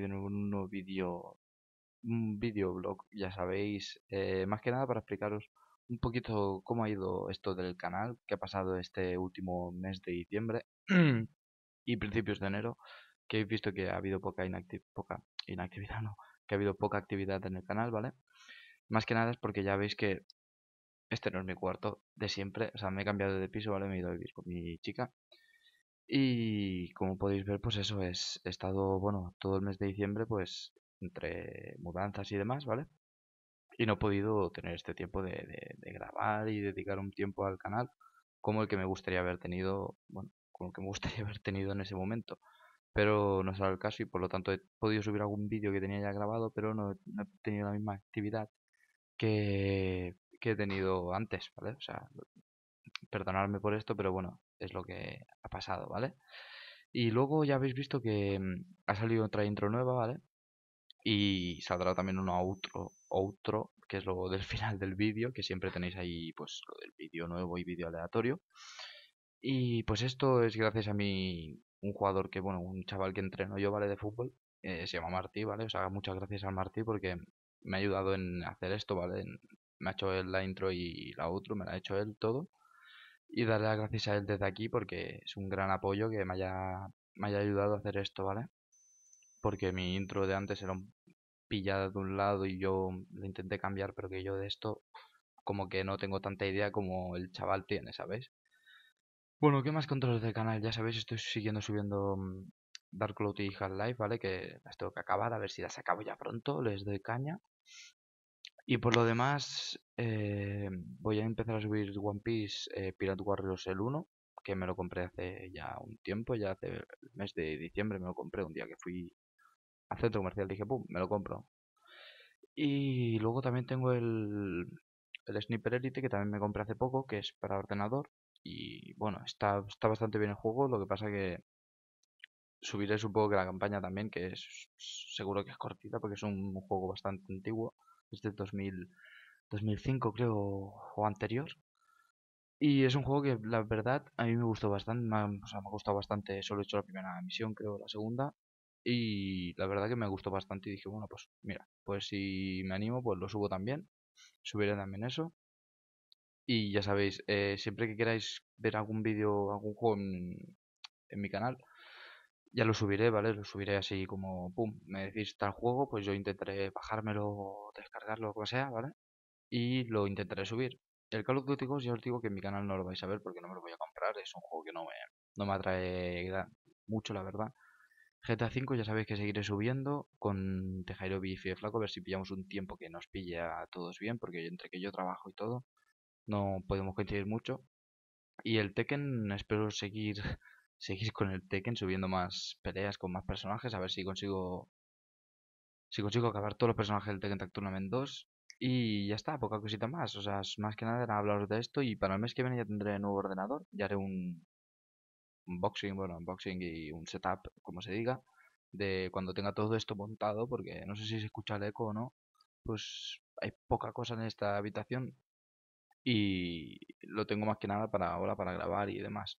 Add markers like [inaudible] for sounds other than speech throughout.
de nuevo en un nuevo vídeo, un videoblog, ya sabéis, eh, más que nada para explicaros un poquito cómo ha ido esto del canal, que ha pasado este último mes de diciembre [clears throat] y principios de enero, que he visto que ha habido poca, poca inactividad, [laughs] no, que ha habido poca actividad en el canal, ¿vale? Más que nada es porque ya veis que este no es mi cuarto de siempre, o sea, me he cambiado de piso, ¿vale? Me he ido a vivir con mi chica. Y como podéis ver, pues eso, es, he estado, bueno, todo el mes de diciembre, pues entre mudanzas y demás, ¿vale? Y no he podido tener este tiempo de, grabar y dedicar un tiempo al canal como el que me gustaría haber tenido, bueno, como el que me gustaría [laughs] haber tenido en ese momento. Pero no será el caso y por lo tanto he podido subir algún vídeo que tenía ya grabado, pero no, he tenido la misma actividad que, que he tenido antes, ¿vale? O sea, perdonadme por esto, pero bueno, es lo que ha pasado, ¿vale? Y luego ya habéis visto que mm, ha salido otra intro nueva, ¿vale? Y saldrá también uno otro otro que es lo del [laughs] final del vídeo, que siempre tenéis ahí pues lo del vídeo nuevo y vídeo aleatorio. Y pues esto es gracias a mi un jugador que, bueno, un chaval que entreno yo, ¿vale? De fútbol, eh, se llama Martí, ¿vale? os sea, muchas gracias al Martí porque me ha ayudado en hacer esto, ¿vale? me ha hecho él la intro y la otro me la ha hecho él todo y darle las gracias a él desde aquí porque es un gran apoyo que me haya, me haya ayudado a hacer esto, ¿vale? Porque mi intro de antes era un pillado de un lado y yo lo intenté cambiar, pero que yo de esto como que no tengo tanta idea como el chaval tiene, ¿sabéis? Bueno, ¿qué más controles del canal? Ya sabéis, estoy siguiendo subiendo mm, Dark Cloud y Half-Life, ¿vale? Que las tengo que acabar, a ver si las acabo ya pronto, les doy caña. Y por lo demás, eh, voy a empezar a subir One Piece eh, Pirate Warriors el 1, que me lo compré hace ya un tiempo, ya hace el mes de diciembre me lo compré, un día que fui al centro comercial dije, pum, me lo compro. Y luego también tengo el, el Sniper Elite, que también me compré hace poco, que es para ordenador. Y bueno, está, está bastante bien el juego, lo que pasa que subiré supongo que la campaña también, que es seguro que es cortita, porque es un juego bastante antiguo, es del 2000. 2005 creo o anterior. Y es un juego que la verdad a mí me gustó bastante, me, ha gustado bastante, solo he hecho la primera misión creo, la segunda. Y la verdad que me gustó bastante y dije, bueno, pues mira, pues si me animo, pues lo subo también. Subiré también eso. Y ya sabéis, eh, siempre que queráis ver algún vídeo, algún juego en, mi canal, ya lo subiré, ¿vale? Lo subiré así como, pum, me decís tal juego, pues yo intentaré bajármelo, descargarlo, lo que sea, ¿vale? y lo intentaré subir. El Call of Duty Ghost ya os digo que en mi canal no lo vais a ver porque no me lo voy a comprar, es un juego que no me, no me atrae mucho la verdad. GTA 5 ya sabéis que seguiré subiendo con Tejairo y y Flaco, a ver si pillamos un tiempo que nos pille a todos bien, porque entre que yo trabajo y todo, no podemos coincidir mucho. Y el Tekken, espero seguir, [laughs] seguir con el Tekken, subiendo más peleas con más personajes, a ver si consigo si consigo acabar todos los personajes del Tekken Tag Tournament 2 y ya está, poca cosita más. O sea, más que nada era hablaros de esto. Y para el mes que viene ya tendré nuevo ordenador. Ya haré un, unboxing bueno, unboxing y un setup, como se diga. De cuando tenga todo esto montado, porque no sé si se escucha el eco o no. Pues hay poca cosa en esta habitación. Y lo tengo más que nada para ahora, para grabar y demás.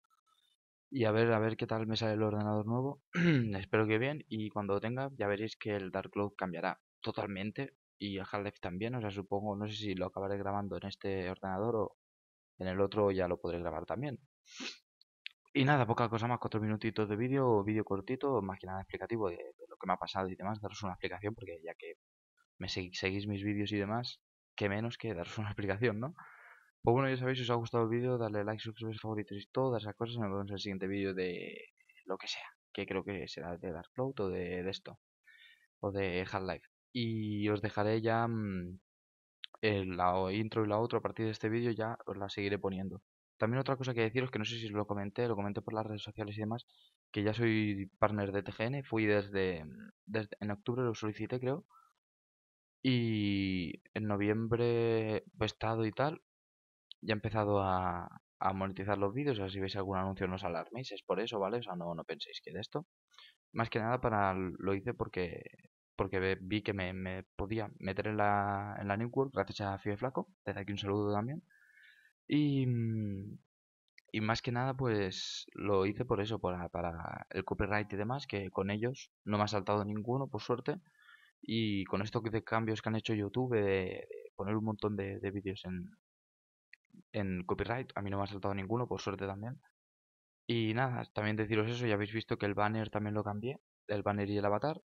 Y a ver, a ver qué tal me sale el ordenador nuevo. [clears throat] Espero que bien. Y cuando lo tenga, ya veréis que el Dark Cloud cambiará totalmente y el Half-Life también, o sea, supongo, no sé si lo acabaré grabando en este ordenador o en el otro ya lo podré grabar también. Y nada, poca cosa más, cuatro minutitos de vídeo, vídeo cortito, más que nada explicativo de, lo que me ha pasado y demás, daros una explicación, porque ya que me seguís, mis vídeos y demás, que menos que daros una [laughs] explicación, ¿no? Pues bueno, ya sabéis, si os ha gustado el vídeo, dale like, suscribiros, favoritos y todas esas cosas, y nos vemos en el siguiente vídeo de lo que sea, que creo que será de Dark Cloud o de, de esto, o de Half-Life y os dejaré ya mm, la intro y la otra a partir de este vídeo ya os la seguiré poniendo. También otra cosa que deciros, que no sé si os lo comenté, lo comenté por las redes sociales y demás, que ya soy partner de TGN, fui mm, desde, en octubre lo solicité creo, y en noviembre he estado y tal, ya he empezado a, a monetizar los vídeos, así si veis algún anuncio no os alarméis, es por eso, ¿vale? O sea, no, no penséis que de esto. Más que nada para lo hice porque porque vi que me, podía meter en la, en la New World gracias a Fibe Flaco. Desde aquí un saludo también. Mm, y, más que nada, pues lo hice por eso, para, para el copyright y demás, que con ellos no me ha saltado ninguno, por suerte. Y con estos de cambios que han hecho YouTube, de, eh, poner un montón de, de vídeos en, en copyright, a mí no me ha saltado ninguno, por suerte también. Y nada, también deciros eso, ya habéis visto que el banner también lo cambié, el banner y el avatar.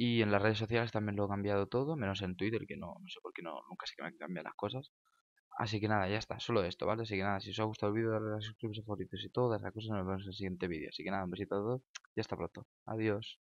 Y en las redes sociales también lo he cambiado todo, menos en Twitter, que no, no sé por qué no, nunca sé que me cambian las cosas. Así que nada, ya está, solo esto, ¿vale? Así que nada, si os ha gustado el vídeo, dale a suscribirse, favoritos y todas esas cosas, nos vemos en el siguiente vídeo. Así que nada, un besito a todos y hasta pronto. Adiós.